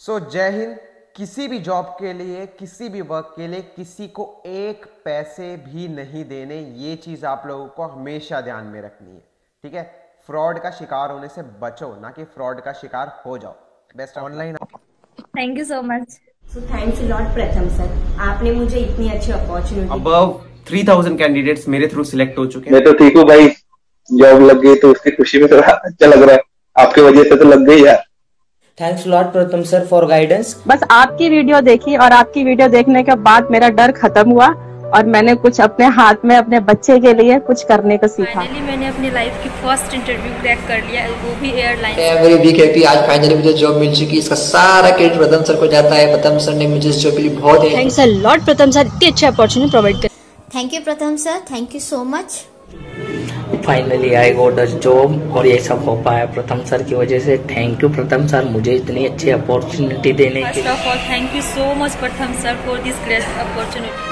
सो so, जय हिंद किसी भी जॉब के लिए किसी भी वर्क के लिए किसी को एक पैसे भी नहीं देने ये चीज आप लोगों को हमेशा ध्यान में रखनी है ठीक है फ्रॉड का शिकार होने से बचो ना कि फ्रॉड का शिकार हो जाओ best online thank you so much so thanks lot Pratham sir आपने मुझे इतनी अच्छी अपॉर्चुनिटी अबव 3000 कैंडिडेट्स मेरे थ्रू सिलेक्ट हो चुके हैं मैं तो ठीक हूँ भाई जॉब लग गई तो उसकी खुशी में थोड़ा अच्छा लग रहा है आपके वजह से तो लग गई यार thanks lot Pratham sir for guidance बस आपकी वीडियो देखी और आपकी वीडियो देखने के बाद मेरा डर खत्म हुआ और मैंने कुछ अपने हाथ में अपने बच्चे के लिए कुछ करने को सीखा फाइनली मैंने अपनी लाइफ की फर्स्ट इंटरव्यू क्रैक कर लिया वो भी एयरलाइन एवरी वीक हैप्पी आज फाइनली मुझे जॉब मिल चुकी इसका सारा क्रेडिट प्रथम सर को जाता है प्रथम सर ने मुझे जॉब के लिए बहुत थैंक्स लॉट प्रथम सर इतनी अच्छी अपॉर्चुनिटी प्रोवाइड कर thank you Pratham sir thank you so much finally I go this job और ये सब हो पाया प्रथम सर की वजह से थैंक यू प्रथम सर मुझे इतनी अच्छी अपॉर्चुनिटी देने के लिए thank you so much Pratham sir for this great opportunity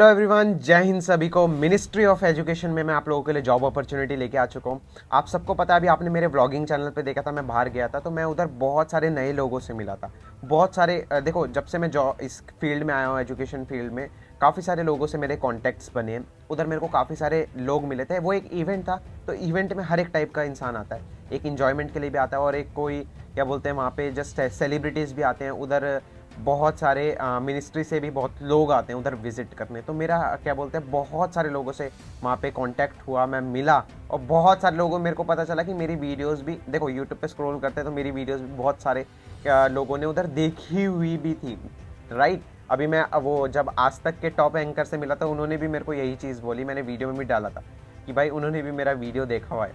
hello everyone जय हिंद सभी को मिनिस्ट्री ऑफ एजुकेशन में मैं आप लोगों के लिए जॉब अपॉर्चुनिटी लेके आ चुका हूँ आप सबको पता है अभी आपने मेरे ब्लॉगिंग चैनल पे देखा था मैं बाहर गया था तो मैं उधर बहुत सारे नए लोगों से मिला था बहुत सारे देखो जब से मैं जॉब इस फील्ड में आया हूँ एजुकेशन फील्ड में काफ़ी सारे लोगों से मेरे कॉन्टैक्ट्स बने हैं उधर मेरे को काफ़ी सारे लोग मिले थे वो एक इवेंट था तो इवेंट में हर एक टाइप का इंसान आता है एक इन्जॉयमेंट के लिए भी आता है और एक कोई क्या बोलते हैं वहाँ पे जस्ट सेलिब्रिटीज़ भी आते हैं उधर बहुत सारे मिनिस्ट्री से भी बहुत लोग आते हैं उधर विज़िट करने तो मेरा क्या बोलते हैं बहुत सारे लोगों से वहाँ पे कांटेक्ट हुआ मैं मिला और बहुत सारे लोगों मेरे को पता चला कि मेरी वीडियोस भी देखो यूट्यूब पे स्क्रॉल करते हैं तो मेरी वीडियोस भी बहुत सारे लोगों ने उधर देखी हुई भी थी राइट अभी मैं वो जब आज तक के टॉप एंकर से मिला था उन्होंने भी मेरे को यही चीज़ बोली मैंने वीडियो में भी डाला था कि भाई उन्होंने भी मेरा वीडियो देखा हुआ है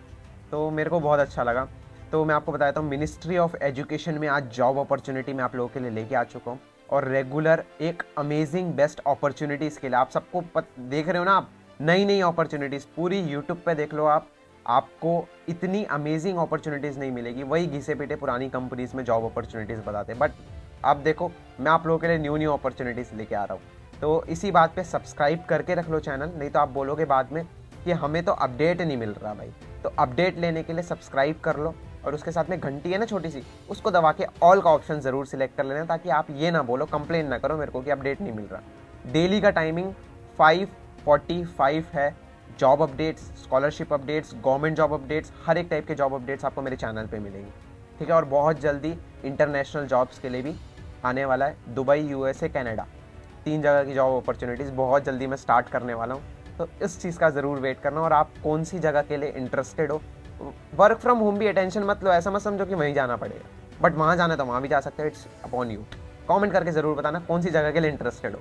तो मेरे को बहुत अच्छा लगा तो मैं आपको बताता हूँ मिनिस्ट्री ऑफ एजुकेशन में आज जॉब अपॉर्चुनिटी मैं आप लोगों के लिए लेके आ चुका हूँ और रेगुलर एक अमेजिंग बेस्ट अपॉर्चुनिटीज़ के लिए आप सबको पत, देख रहे हो ना आप नई नई अपॉर्चुनिटीज़ पूरी यूट्यूब पे देख लो आप आपको इतनी अमेजिंग अपॉर्चुनिटीज़ नहीं मिलेगी वही घिसे पीटे पुरानी कंपनीज में जॉब अपॉर्चुनिटीज़ बताते हैं बट आप देखो मैं आप लोगों के लिए न्यू न्यू अपॉर्चुनिटीज़ लेके आ रहा हूँ तो इसी बात पे सब्सक्राइब करके रख लो चैनल नहीं तो आप बोलोगे बाद में कि हमें तो अपडेट नहीं मिल रहा भाई तो अपडेट लेने के लिए सब्सक्राइब कर लो और उसके साथ में घंटी है ना छोटी सी उसको दबा के ऑल का ऑप्शन ज़रूर सिलेक्ट कर लेना ताकि आप ये ना बोलो कंप्लेन ना करो मेरे को कि अपडेट नहीं मिल रहा डेली का टाइमिंग 5:45 है job updates scholarship updates government job updates हर एक टाइप के जॉब अपडेट्स आपको मेरे चैनल पर मिलेंगे ठीक है और बहुत जल्दी इंटरनेशनल जॉब्स के लिए भी आने वाला है दुबई यू एस तीन जगह की जॉब अपॉर्चुनिटीज़ बहुत जल्दी मैं स्टार्ट करने वाला हूँ तो इस चीज़ का ज़रूर वेट करना और आप कौन सी जगह के लिए इंटरेस्टेड हो वर्क फ्रॉम होम भी अटेंशन मत लो ऐसा मत समझो कि वहीं जाना पड़ेगा बट वहाँ जाना तो वहाँ भी जा सकते हो इट्स अपॉन यू कॉमेंट करके ज़रूर बताना कौन सी जगह के लिए इंटरेस्टेड हो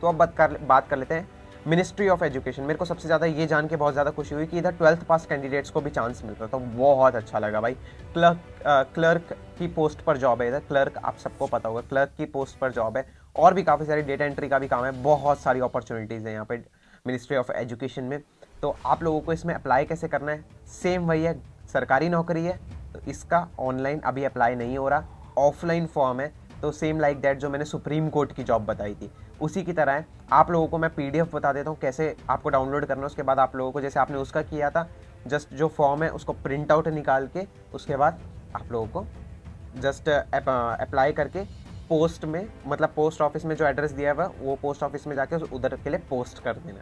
तो अब बात कर बात कर लेते हैं मिनिस्ट्री ऑफ एजुकेशन मेरे को सबसे ज़्यादा ये जान के बहुत ज़्यादा खुशी हुई कि इधर ट्वेल्थ पास कैंडिडेट्स को भी चांस मिलता रहा तो बहुत अच्छा लगा भाई क्लर्क आ, क्लर्क की पोस्ट पर जॉब है इधर क्लर्क आप सबको पता होगा क्लर्क की पोस्ट पर जॉब है और भी काफ़ी सारी डेटा एंट्री का भी काम है बहुत सारी अपॉर्चुनिटीज़ हैं यहाँ पर मिनिस्ट्री ऑफ एजुकेशन में तो आप लोगों को इसमें अप्लाई कैसे करना है सेम वही है सरकारी नौकरी है तो इसका ऑनलाइन अभी अप्लाई नहीं हो रहा ऑफलाइन फॉर्म है तो सेम लाइक दैट जो मैंने सुप्रीम कोर्ट की जॉब बताई थी उसी की तरह है आप लोगों को मैं पी बता देता हूँ कैसे आपको डाउनलोड करना है उसके बाद आप लोगों को जैसे आपने उसका किया था जस्ट जो फॉर्म है उसको प्रिंट आउट निकाल के उसके बाद आप लोगों को जस्ट अप्लाई uh, uh, करके पोस्ट में मतलब पोस्ट ऑफिस में जो एड्रेस दिया हुआ वो पोस्ट ऑफिस में जाके उधर के लिए पोस्ट कर देना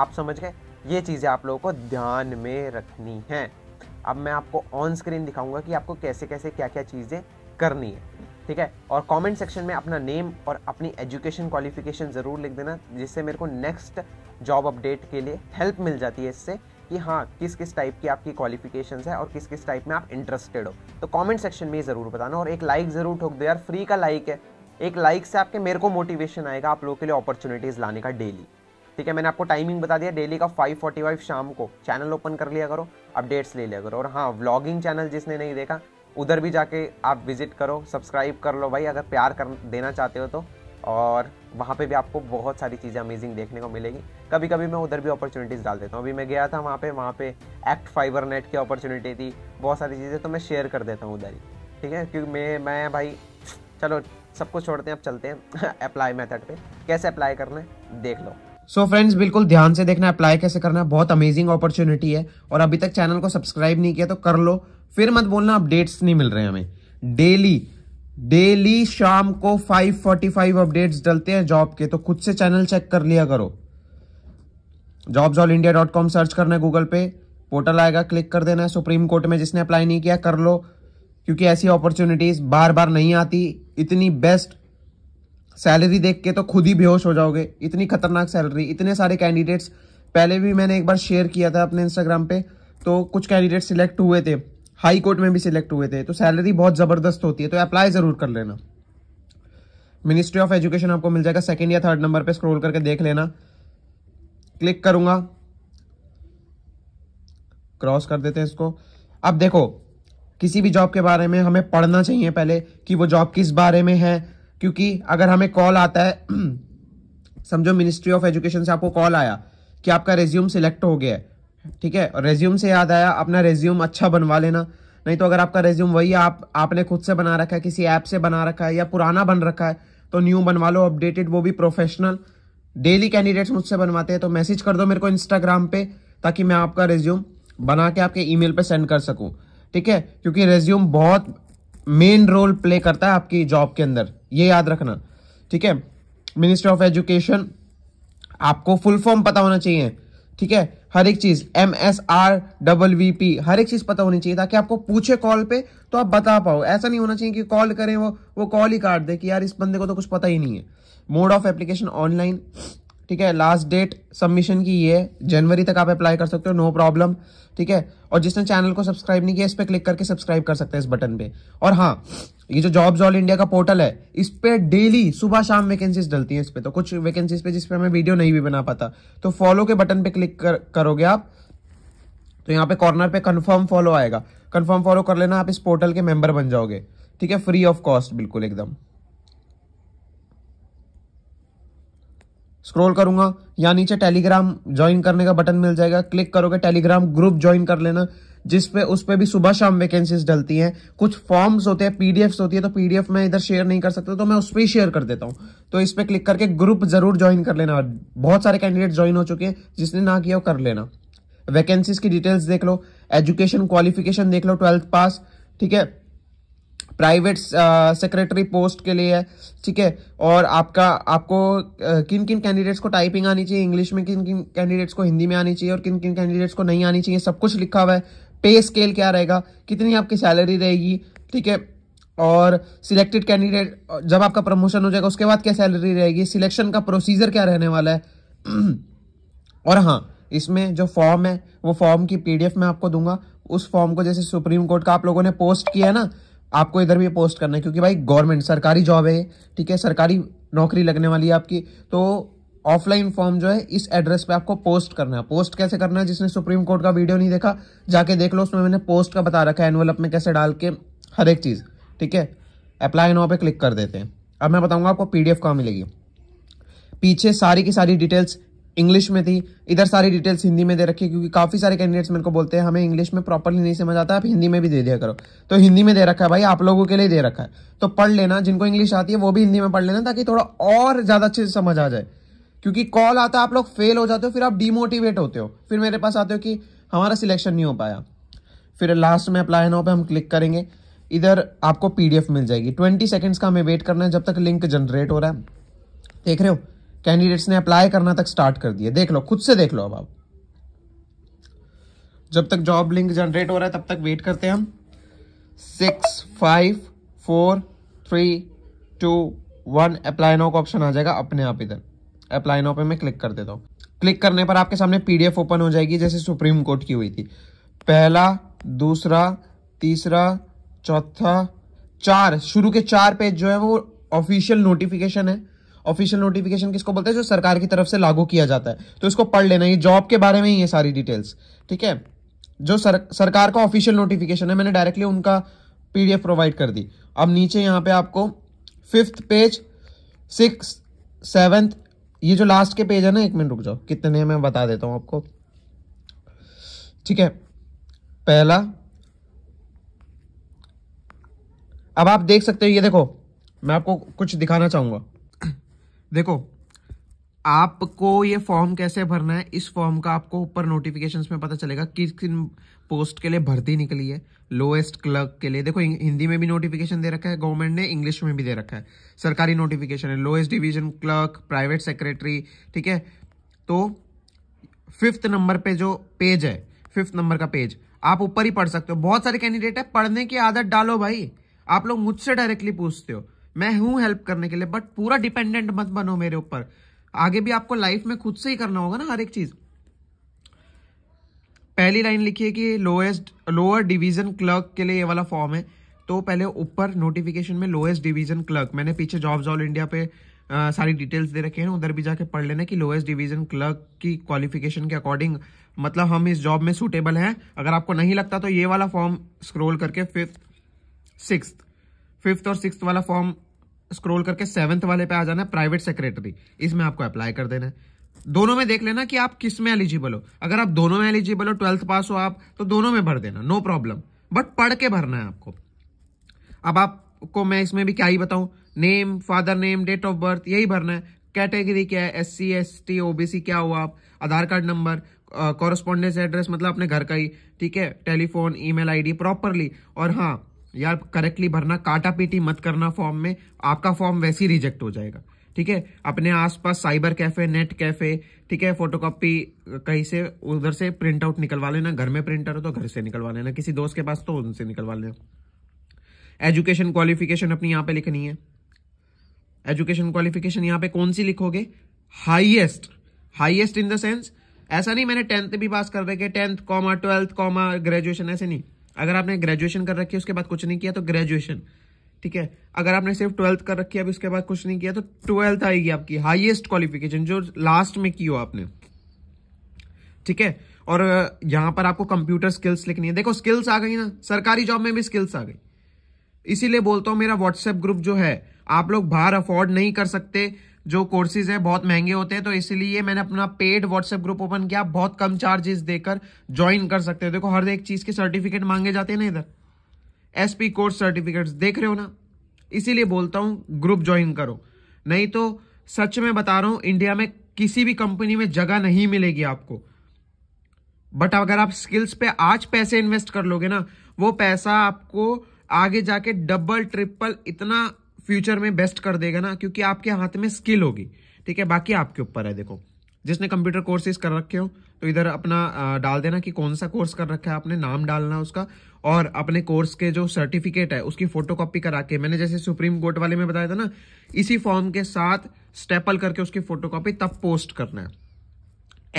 आप समझ गए ये चीज़ें आप लोगों को ध्यान में रखनी है अब मैं आपको ऑन स्क्रीन दिखाऊंगा कि आपको कैसे कैसे क्या क्या चीज़ें करनी है ठीक है और कमेंट सेक्शन में अपना नेम और अपनी एजुकेशन क्वालिफिकेशन ज़रूर लिख देना जिससे मेरे को नेक्स्ट जॉब अपडेट के लिए हेल्प मिल जाती है इससे कि हाँ किस किस टाइप की आपकी क्वालिफिकेशन है और किस किस टाइप में आप इंटरेस्टेड हो तो कॉमेंट सेक्शन में ज़रूर बताना और एक लाइक ज़रूर ठोक दो यार फ्री का लाइक है एक लाइक से आपके मेरे को मोटिवेशन आएगा आप लोगों के लिए अपॉर्चुनिटीज़ लाने का डेली ठीक है मैंने आपको टाइमिंग बता दिया डेली का 5:45 शाम को चैनल ओपन कर लिया करो अपडेट्स ले लिया करो और हाँ व्लॉगिंग चैनल जिसने नहीं देखा उधर भी जाके आप विजिट करो सब्सक्राइब कर लो भाई अगर प्यार कर देना चाहते हो तो और वहाँ पे भी आपको बहुत सारी चीज़ें अमेजिंग देखने को मिलेगी कभी कभी मैं उधर भी अपॉर्चुनिटीज़ डाल देता हूँ अभी मैं गया था वहाँ पे वहाँ पे एक्ट फाइबर नेट की अपॉर्चुनिटी थी बहुत सारी चीज़ें तो मैं शेयर कर देता हूँ उधर ही ठीक है क्योंकि मैं मैं भाई चलो सब कुछ छोड़ते हैं अब चलते हैं अप्लाई मेथड पे कैसे अप्लाई करना है देख लो सो so फ्रेंड्स बिल्कुल ध्यान से देखना अप्लाई कैसे करना बहुत अमेजिंग अपॉर्चुनिटी है और अभी तक चैनल को सब्सक्राइब नहीं किया तो कर लो फिर मत बोलना अपडेट्स नहीं मिल रहे हमें डेली डेली शाम को 5:45 अपडेट्स डलते हैं जॉब के तो खुद से चैनल चेक कर लिया करो jobs all India dot com search करना है गूगल पे पोर्टल आएगा क्लिक कर देना है सुप्रीम कोर्ट में जिसने अप्लाई नहीं किया कर लो क्योंकि ऐसी अपॉर्चुनिटीज बार बार नहीं आती इतनी बेस्ट सैलरी देख के तो खुद ही बेहोश हो जाओगे इतनी खतरनाक सैलरी इतने सारे कैंडिडेट्स पहले भी मैंने एक बार शेयर किया था अपने इंस्टाग्राम पे तो कुछ कैंडिडेट सिलेक्ट हुए थे हाई कोर्ट में भी सिलेक्ट हुए थे तो सैलरी बहुत ज़बरदस्त होती है तो अप्लाई ज़रूर कर लेना मिनिस्ट्री ऑफ एजुकेशन आपको मिल जाएगा सेकेंड या थर्ड नंबर पर स्क्रोल करके देख लेना क्लिक करूंगा क्रॉस कर देते हैं इसको अब देखो किसी भी जॉब के बारे में हमें पढ़ना चाहिए पहले कि वो जॉब किस बारे में है क्योंकि अगर हमें कॉल आता है समझो मिनिस्ट्री ऑफ एजुकेशन से आपको कॉल आया कि आपका रेज्यूम सिलेक्ट हो गया है ठीक है रेज्यूम से याद आया अपना रेज्यूम अच्छा बनवा लेना नहीं तो अगर आपका रेज्यूम वही आप आपने खुद से बना रखा है किसी ऐप से बना रखा है या पुराना बन रखा है तो न्यू बनवा लो अपडेटेड वो भी प्रोफेशनल डेली कैंडिडेट्स मुझसे बनवाते हैं तो मैसेज कर दो मेरे को इंस्टाग्राम पे ताकि मैं आपका रेज्यूम बना के आपके ईमेल पे सेंड कर सकूं ठीक है क्योंकि रेज्यूम बहुत मेन रोल प्ले करता है आपकी जॉब के अंदर ये याद रखना ठीक है मिनिस्ट्री ऑफ एजुकेशन आपको फुल फॉर्म पता होना चाहिए ठीक है हर एक चीज M S R double V P हर एक चीज पता होनी चाहिए ताकि आपको पूछे कॉल पे तो आप बता पाओ ऐसा नहीं होना चाहिए कि कॉल करें वो वो कॉल ही काट दे कि यार इस बंदे को तो कुछ पता ही नहीं है मोड ऑफ एप्लीकेशन ऑनलाइन ठीक है लास्ट डेट सबमिशन की ये है जनवरी तक आप अप्लाई कर सकते हो नो प्रॉब्लम ठीक है और जिसने चैनल को सब्सक्राइब नहीं किया इस पर क्लिक करके सब्सक्राइब कर सकते हैं इस बटन पे और हाँ ये जो जॉब्स ऑल इंडिया का पोर्टल है इस पे डेली सुबह शाम वैकेंसीज डलती हैं इस पे तो कुछ वैकेंसीज पे जिसपे मैं हमें वीडियो नहीं भी बना पाता तो फॉलो के बटन पे क्लिक कर, करोगे आप तो यहाँ पे कॉर्नर पे कंफर्म फॉलो आएगा कन्फर्म फॉलो कर लेना आप इस पोर्टल के मेंबर बन जाओगे ठीक है फ्री ऑफ कॉस्ट बिल्कुल एकदम स्क्रॉल करूंगा या नीचे टेलीग्राम ज्वाइन करने का बटन मिल जाएगा क्लिक करोगे टेलीग्राम ग्रुप ज्वाइन कर लेना जिसपे उस पर भी सुबह शाम वैकेंसीज डलती हैं कुछ फॉर्म्स होते हैं पीडीएफ होती है तो पीडीएफ मैं इधर शेयर नहीं कर सकता तो मैं उस पर ही शेयर कर देता हूँ तो इस पर क्लिक करके ग्रुप जरूर ज्वाइन कर लेना बहुत सारे कैंडिडेट ज्वाइन हो चुके हैं जिसने ना किया वो कर लेना वैकेंसीज की डिटेल्स देख लो एजुकेशन क्वालिफिकेशन देख लो ट्वेल्थ पास ठीक है प्राइवेट सेक्रेटरी पोस्ट के लिए है ठीक है और आपका आपको किन किन कैंडिडेट्स को टाइपिंग आनी चाहिए इंग्लिश में किन किन कैंडिडेट्स को हिंदी में आनी चाहिए और किन किन कैंडिडेट्स को नहीं आनी चाहिए सब कुछ लिखा हुआ है पे स्केल क्या रहेगा कितनी आपकी सैलरी रहेगी ठीक है और सिलेक्टेड कैंडिडेट जब आपका प्रमोशन हो जाएगा उसके बाद क्या सैलरी रहेगी सिलेक्शन का प्रोसीजर क्या रहने वाला है और हाँ इसमें जो फॉर्म है वो फॉर्म की पीडीएफ मैं आपको दूंगा उस फॉर्म को जैसे सुप्रीम कोर्ट का आप लोगों ने पोस्ट किया है ना आपको इधर भी पोस्ट करना है क्योंकि भाई गवर्नमेंट सरकारी जॉब है ठीक है सरकारी नौकरी लगने वाली है आपकी तो ऑफलाइन फॉर्म जो है इस एड्रेस पे आपको पोस्ट करना है पोस्ट कैसे करना है जिसने सुप्रीम कोर्ट का वीडियो नहीं देखा जाके देख लो उसमें मैंने पोस्ट का बता रखा है एनवलप में कैसे डाल के हर एक चीज़ ठीक है अप्लाई नाउ पे क्लिक कर देते हैं अब मैं बताऊंगा आपको पीडीएफ कहाँ मिलेगी पीछे सारी की सारी डिटेल्स इंग्लिश में थी इधर सारी डिटेल्स हिंदी में दे रखी है क्योंकि काफी सारे कैंडिडेट्स मेरे को बोलते हैं हमें इंग्लिश में प्रॉपरली नहीं समझ आता आप हिंदी में भी दे दिया करो तो हिंदी में दे रखा है भाई आप लोगों के लिए दे रखा है तो पढ़ लेना जिनको इंग्लिश आती है वो भी हिंदी में पढ़ लेना ताकि थोड़ा और ज्यादा अच्छे से समझ आ जाए क्योंकि कॉल आता है आप लोग फेल हो जाते हो फिर आप डिमोटिवेट होते हो फिर मेरे पास आते हो कि हमारा सिलेक्शन नहीं हो पाया फिर लास्ट में अप्लाई नाउ पे हम क्लिक करेंगे इधर आपको पीडीएफ मिल जाएगी ट्वेंटी सेकेंड्स का हमें वेट करना है जब तक लिंक जनरेट हो रहा है देख रहे हो कैंडिडेट्स ने अप्लाई करना तक स्टार्ट कर दिया देख लो खुद से देख लो अब आप जब तक जॉब लिंक जनरेट हो रहा है तब तक वेट करते हैं हम six five four three two one apply now का ऑप्शन आ जाएगा अपने आप इधर अप्लाई नाउ पे मैं क्लिक कर देता हूँ क्लिक करने पर आपके सामने पीडीएफ ओपन हो जाएगी जैसे सुप्रीम कोर्ट की हुई थी पहला दूसरा तीसरा चौथा चार शुरू के चार पेज जो है वो ऑफिशियल नोटिफिकेशन है ऑफिशियल नोटिफिकेशन किसको बोलते हैं जो सरकार की तरफ से लागू किया जाता है तो इसको पढ़ लेना ये जॉब के बारे में ही है सारी डिटेल्स ठीक है जो सर, सरकार का ऑफिशियल नोटिफिकेशन है मैंने डायरेक्टली उनका पीडीएफ प्रोवाइड कर दी अब नीचे यहाँ पे आपको फिफ्थ पेज सिक्स सेवन्थ ये जो लास्ट के पेज है ना एक मिनट रुक जाओ कितने मैं बता देता हूँ आपको ठीक है पहला अब आप देख सकते हो ये देखो मैं आपको कुछ दिखाना चाहूंगा देखो आपको ये फॉर्म कैसे भरना है इस फॉर्म का आपको ऊपर नोटिफिकेशंस में पता चलेगा किस किन पोस्ट के लिए भर्ती निकली है लोएस्ट क्लर्क के लिए देखो हिंदी में भी नोटिफिकेशन दे रखा है गवर्नमेंट ने इंग्लिश में भी दे रखा है सरकारी नोटिफिकेशन है lowest division clerk private secretary ठीक है तो फिफ्थ नंबर पे जो पेज है फिफ्थ नंबर का पेज आप ऊपर ही पढ़ सकते हो बहुत सारे कैंडिडेट है पढ़ने की आदत डालो भाई आप लोग मुझसे डायरेक्टली पूछते हो मैं हूं हेल्प करने के लिए बट पूरा डिपेंडेंट मत बनो मेरे ऊपर आगे भी आपको लाइफ में खुद से ही करना होगा ना हर एक चीज पहली लाइन लिखिए कि लोएस्ट लोअर डिवीजन क्लर्क के लिए ये वाला फॉर्म है तो पहले ऊपर नोटिफिकेशन में लोएस्ट डिवीजन क्लर्क मैंने पीछे जॉब्स ऑल इंडिया पे आ, सारी डिटेल्स दे रखे हैं उधर भी जाके पढ़ लेना कि लोएस्ट डिवीजन क्लर्क की क्वालिफिकेशन के अकॉर्डिंग मतलब हम इस जॉब में सूटेबल हैं अगर आपको नहीं लगता तो ये वाला फॉर्म स्क्रोल करके फिफ्थ सिक्स फिफ्थ और सिक्स वाला फॉर्म स्क्रोल करके सेवंथ वाले पे आ जाना प्राइवेट सेक्रेटरी इसमें आपको अप्लाई कर देना है दोनों में देख लेना कि आप किस में एलिजिबल हो अगर आप दोनों में एलिजिबल हो ट्वेल्थ पास हो आप तो दोनों में भर देना नो प्रॉब्लम बट पढ़ के भरना है आपको अब आपको मैं इसमें भी क्या ही बताऊं name father name date of birth यही भरना है कैटेगरी क्या है एससी एसटी ओबीसी क्या हुआ आप Aadhaar card number correspondence address मतलब अपने घर का ही ठीक है टेलीफोन ईमेल आईडी प्रॉपरली और हाँ यार करेक्टली भरना काटा पीटी मत करना फॉर्म में आपका फॉर्म वैसे ही रिजेक्ट हो जाएगा ठीक है अपने आसपास साइबर कैफे नेट कैफे ठीक है फोटोकॉपी कहीं से उधर से प्रिंट आउट निकलवा लेना घर में प्रिंटर हो तो घर से निकलवा लेना किसी दोस्त के पास तो उनसे निकलवा लेना एजुकेशन क्वालिफिकेशन अपनी यहां पे लिखनी है एजुकेशन क्वालिफिकेशन यहां पे कौन सी लिखोगे highest highest in the sense ऐसा नहीं मैंने टेंथ भी पास कर रखे tenth comma twelfth comma graduation ऐसे नहीं अगर आपने ग्रेजुएशन कर रखी है उसके बाद कुछ नहीं किया तो ग्रेजुएशन ठीक है अगर आपने सिर्फ ट्वेल्थ कर रखी है अभी उसके बाद कुछ नहीं किया तो ट्वेल्थ आएगी आपकी हाईएस्ट क्वालिफिकेशन जो लास्ट में की हो आपने ठीक है और यहां पर आपको कंप्यूटर स्किल्स लिखनी है देखो स्किल्स आ गई ना सरकारी जॉब में भी स्किल्स आ गई इसीलिए बोलता हूं मेरा व्हाट्सएप ग्रुप जो है आप लोग बाहर अफोर्ड नहीं कर सकते जो कोर्सेज है बहुत महंगे होते हैं तो इसलिए मैंने अपना पेड व्हाट्सएप ग्रुप ओपन किया बहुत कम चार्जेस देकर ज्वाइन कर सकते हो देखो हर एक चीज के सर्टिफिकेट मांगे जाते हैं ना इधर एसपी कोर्स सर्टिफिकेट देख रहे हो ना इसीलिए बोलता हूँ ग्रुप ज्वाइन करो नहीं तो सच में बता रहा हूँ इंडिया में किसी भी कंपनी में जगह नहीं मिलेगी आपको बट अगर आप स्किल्स पे आज पैसे इन्वेस्ट कर लोगे ना वो पैसा आपको आगे जाके डबल ट्रिपल इतना फ्यूचर में बेस्ट कर देगा ना क्योंकि आपके हाथ में स्किल होगी ठीक है बाकी आपके ऊपर है देखो जिसने कंप्यूटर कोर्सेज कर रखे हो तो इधर अपना डाल देना कि कौन सा कोर्स कर रखा है आपने नाम डालना उसका और अपने कोर्स के जो सर्टिफिकेट है उसकी फोटोकॉपी करा के मैंने जैसे सुप्रीम कोर्ट वाले में बताया था ना इसी फॉर्म के साथ स्टेपल करके उसकी फोटोकॉपी तब पोस्ट करना है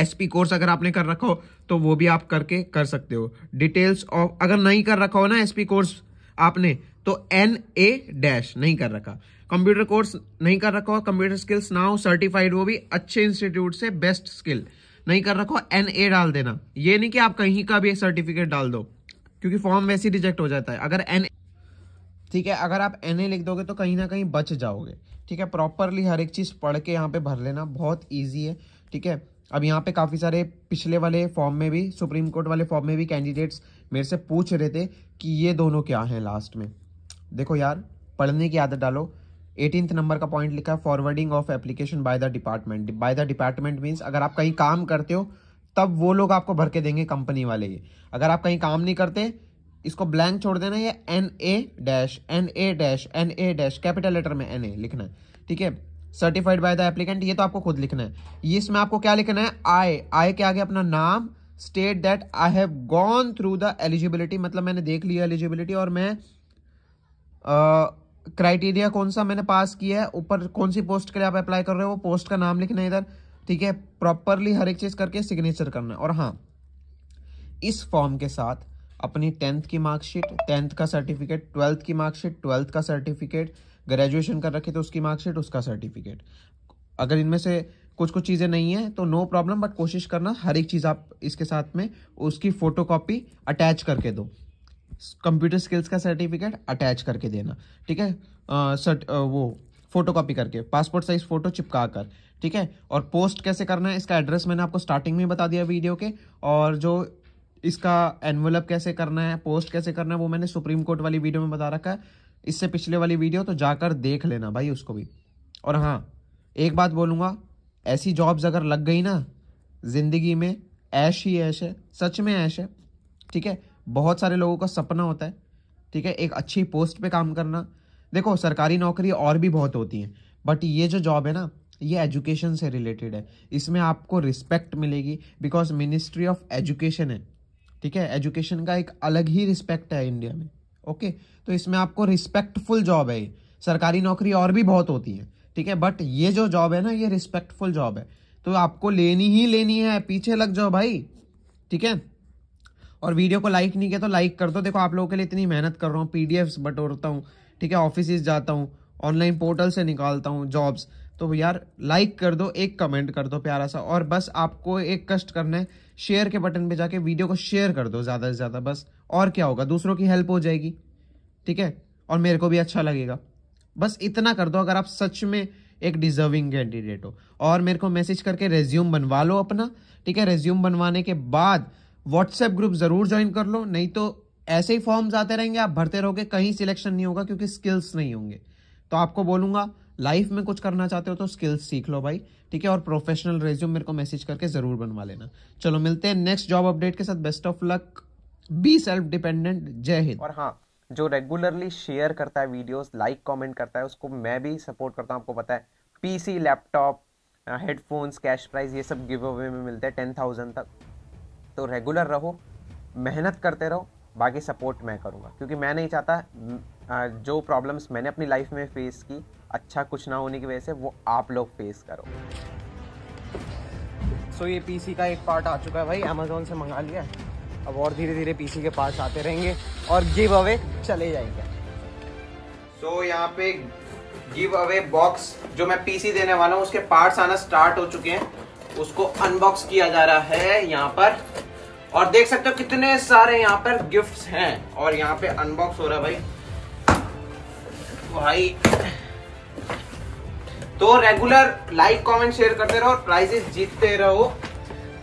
एसपी कोर्स अगर आपने कर रखा हो तो वो भी आप करके कर सकते हो डिटेल्स ऑफ अगर नहीं कर रखा हो ना एसपी कोर्स आपने तो एन ए डैश नहीं कर रखा कंप्यूटर कोर्स नहीं कर रखा हो कंप्यूटर स्किल्स ना हो सर्टिफाइड वो भी अच्छे इंस्टीट्यूट से बेस्ट स्किल नहीं कर रखो एन ए डाल देना ये नहीं कि आप कहीं का भी सर्टिफिकेट डाल दो क्योंकि फॉर्म वैसे ही रिजेक्ट हो जाता है अगर एन ठीक है अगर आप एन ए लिख दोगे तो कहीं ना कहीं बच जाओगे ठीक है प्रॉपरली हर एक चीज़ पढ़ के यहाँ पे भर लेना बहुत ईजी है ठीक है अब यहाँ पे काफ़ी सारे पिछले वाले फॉर्म में भी सुप्रीम कोर्ट वाले फॉर्म में भी कैंडिडेट्स मेरे से पूछ रहे थे कि ये दोनों क्या हैं लास्ट में देखो यार पढ़ने की आदत डालो एटीनथ नंबर का पॉइंट लिखा है forwarding of application by the department by the department means अगर आप कहीं काम करते हो तब वो लोग आपको भर के देंगे कंपनी वाले ये अगर आप कहीं काम नहीं करते इसको ब्लैंक छोड़ देना ये N A dash N A dash N A dash capital letter में एन ए लिखना है ठीक है सर्टिफाइड बाय द एप्लीकेंट ये तो आपको खुद लिखना है ये इसमें आपको क्या लिखना है आय आय के आगे अपना नाम state that I have gone through the eligibility मतलब मैंने देख लिया एलिजिबिलिटी और मैं क्राइटेरिया uh, कौन सा मैंने पास किया है ऊपर कौन सी पोस्ट के लिए आप अप्लाई कर रहे हो वो पोस्ट का नाम लिखना है इधर ठीक है प्रॉपरली हर एक चीज़ करके सिग्नेचर करना है और हाँ इस फॉर्म के साथ अपनी टेंथ की मार्कशीट टेंथ का सर्टिफिकेट ट्वेल्थ की मार्कशीट ट्वेल्थ का सर्टिफिकेट ग्रेजुएशन कर रखे तो उसकी मार्कशीट उसका सर्टिफिकेट अगर इनमें से कुछ कुछ चीज़ें नहीं हैं तो नो प्रॉब्लम बट कोशिश करना हर एक चीज़ आप इसके साथ में उसकी फोटोकॉपी अटैच करके दो कंप्यूटर स्किल्स का सर्टिफिकेट अटैच करके देना ठीक है सर्ट आ, वो फोटोकॉपी करके पासपोर्ट साइज फ़ोटो चिपका कर ठीक है और पोस्ट कैसे करना है इसका एड्रेस मैंने आपको स्टार्टिंग में बता दिया वीडियो के और जो इसका एनवलप कैसे करना है पोस्ट कैसे करना है वो मैंने सुप्रीम कोर्ट वाली वीडियो में बता रखा है इससे पिछले वाली वीडियो तो जाकर देख लेना भाई उसको भी और हाँ एक बात बोलूँगा ऐसी जॉब्स अगर लग गई ना ज़िंदगी में ऐश ही ऐश है सच में ऐश है ठीक है बहुत सारे लोगों का सपना होता है ठीक है एक अच्छी पोस्ट पे काम करना देखो सरकारी नौकरी और भी बहुत होती हैं बट ये जो जॉब है ना ये एजुकेशन से रिलेटेड है इसमें आपको रिस्पेक्ट मिलेगी बिकॉज मिनिस्ट्री ऑफ एजुकेशन है ठीक है एजुकेशन का एक अलग ही रिस्पेक्ट है इंडिया में ओके तो इसमें आपको रिस्पेक्टफुल जॉब है सरकारी नौकरी और भी बहुत होती है ठीक है बट ये जो जॉब है ना ये रिस्पेक्टफुल जॉब है तो आपको लेनी ही लेनी है पीछे लग जाओ भाई ठीक है और वीडियो को लाइक नहीं किया तो लाइक कर दो देखो आप लोगों के लिए इतनी मेहनत कर रहा हूँ पीडीएफ्स बटोरता हूँ ठीक है ऑफिस जाता हूँ ऑनलाइन पोर्टल से निकालता हूँ जॉब्स तो यार लाइक कर दो एक कमेंट कर दो प्यारा सा और बस आपको एक कष्ट करना है शेयर के बटन पे जाके वीडियो को शेयर कर दो ज़्यादा से ज़्यादा बस और क्या होगा दूसरों की हेल्प हो जाएगी ठीक है और मेरे को भी अच्छा लगेगा बस इतना कर दो अगर आप सच में एक डिजर्विंग कैंडिडेट हो और मेरे को मैसेज करके रेज्यूम बनवा लो अपना ठीक है रेज्यूम बनवाने के बाद व्हाट्सएप ग्रुप ज़रूर ज्वाइन कर लो नहीं तो ऐसे ही फॉर्म्स आते रहेंगे आप भरते रहोगे कहीं सिलेक्शन नहीं होगा क्योंकि स्किल्स नहीं होंगे तो आपको बोलूंगा लाइफ में कुछ करना चाहते हो तो स्किल्स सीख लो भाई ठीक है और प्रोफेशनल रेज्यूम मेरे को मैसेज करके ज़रूर बनवा लेना चलो मिलते हैं नेक्स्ट जॉब अपडेट के साथ best of luck be self dependent जय हिंद और हाँ जो रेगुलरली शेयर करता है वीडियोस लाइक कमेंट करता है उसको मैं भी सपोर्ट करता हूँ आपको पता है PC laptop headphones cash prize ये सब गिव अवे में मिलते हैं टेन थाउजेंड तक तो रेगुलर रहो मेहनत करते रहो बाकी सपोर्ट मैं करूँगा क्योंकि मैं नहीं चाहता जो प्रॉब्लम्स मैंने अपनी लाइफ में फेस की अच्छा कुछ ना होने की वजह से वो आप लोग फेस करो सो so, ये पीसी का एक पार्ट आ चुका है भाई अमेजोन से मंगा लिया अब और धीरे धीरे पीसी के पास आते रहेंगे और गिव अवे चले जाएंगे सो so, यहाँ पे गिव अवे बॉक्स जो मैं पीसी देने वाला हूँ उसके पार्ट्स आना स्टार्ट हो चुके हैं उसको अनबॉक्स किया जा रहा है यहाँ पर और देख सकते हो कितने सारे यहाँ पर गिफ्ट्स हैं और यहाँ पे अनबॉक्स हो रहा भाई भाई तो रेगुलर लाइक कमेंट शेयर करते रहो प्राइजेस जीतते रहो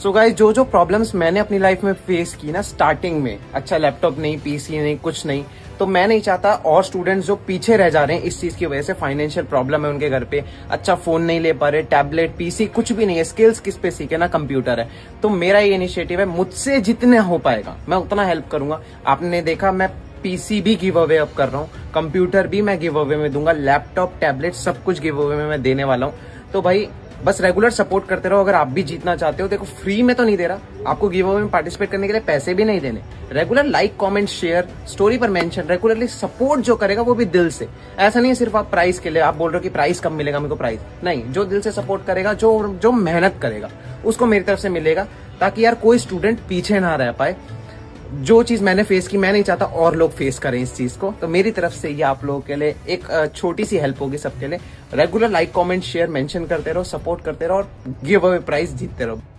सो so गाइज जो जो प्रॉब्लम्स मैंने अपनी लाइफ में फेस की ना स्टार्टिंग में अच्छा लैपटॉप नहीं पीसी नहीं कुछ नहीं तो मैं नहीं चाहता और स्टूडेंट्स जो पीछे रह जा रहे हैं इस चीज की वजह से फाइनेंशियल प्रॉब्लम है उनके घर पे अच्छा फोन नहीं ले पा रहे टैबलेट पीसी कुछ भी नहीं है स्किल्स किस पे सीखे ना कंप्यूटर है तो मेरा ये इनिशिएटिव है मुझसे जितने हो पाएगा मैं उतना हेल्प करूंगा आपने देखा मैं पीसी भी गिव अवे अप कर रहा हूँ कंप्यूटर भी मैं गिव अवे में दूंगा लैपटॉप टैबलेट सब कुछ गिव अवे में मैं देने वाला हूँ तो भाई बस रेगुलर सपोर्ट करते रहो अगर आप भी जीतना चाहते हो देखो फ्री में तो नहीं दे रहा आपको गिव अवे में पार्टिसिपेट करने के लिए पैसे भी नहीं देने regular like comment share story पर मेंशन रेगुलरली सपोर्ट जो करेगा वो भी दिल से ऐसा नहीं है सिर्फ आप प्राइस के लिए आप बोल रहे हो कि प्राइस कम मिलेगा मेरे को प्राइस नहीं जो दिल से सपोर्ट करेगा जो जो मेहनत करेगा उसको मेरी तरफ से मिलेगा ताकि यार कोई स्टूडेंट पीछे ना रह पाए जो चीज मैंने फेस की मैं नहीं चाहता और लोग फेस करें इस चीज को तो मेरी तरफ से ये आप लोगों के लिए एक छोटी सी हेल्प होगी सबके लिए regular like comment share mention करते रहो सपोर्ट करते रहो और गिव अवे प्राइज जीतते रहो